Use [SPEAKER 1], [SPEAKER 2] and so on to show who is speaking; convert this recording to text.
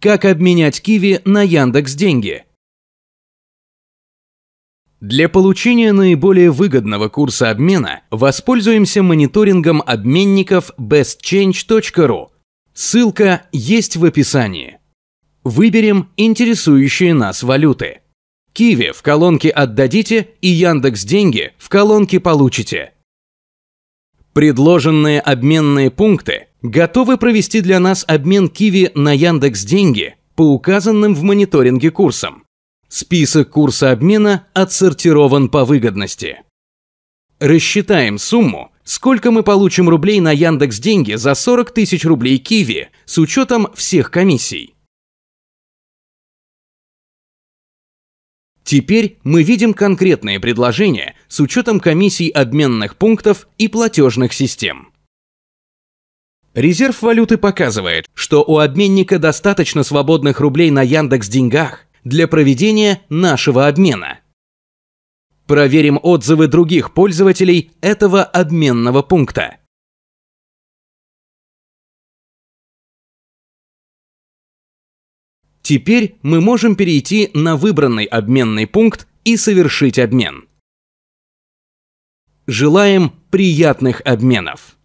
[SPEAKER 1] Как обменять киви на Яндекс деньги?
[SPEAKER 2] Для получения наиболее выгодного курса обмена воспользуемся мониторингом обменников bestchange.ru. Ссылка есть в описании. Выберем интересующие нас валюты. Киви в колонке «Отдадите» и Яндекс Деньги в колонке «Получите». Предложенные обменные пункты готовы провести для нас обмен Киви на Яндекс Деньги по указанным в мониторинге курсам. Список курса обмена отсортирован по выгодности. Рассчитаем сумму, сколько мы получим рублей на Яндекс Деньги за 40 тысяч рублей Киви с учетом всех
[SPEAKER 1] комиссий. Теперь
[SPEAKER 2] мы видим конкретные предложения с учетом комиссий обменных пунктов и платежных систем. Резерв валюты показывает, что у обменника достаточно свободных рублей на Яндекс деньгах для проведения нашего обмена.
[SPEAKER 3] Проверим отзывы других пользователей этого обменного пункта. Теперь мы можем перейти на выбранный обменный пункт и совершить обмен. Желаем приятных обменов!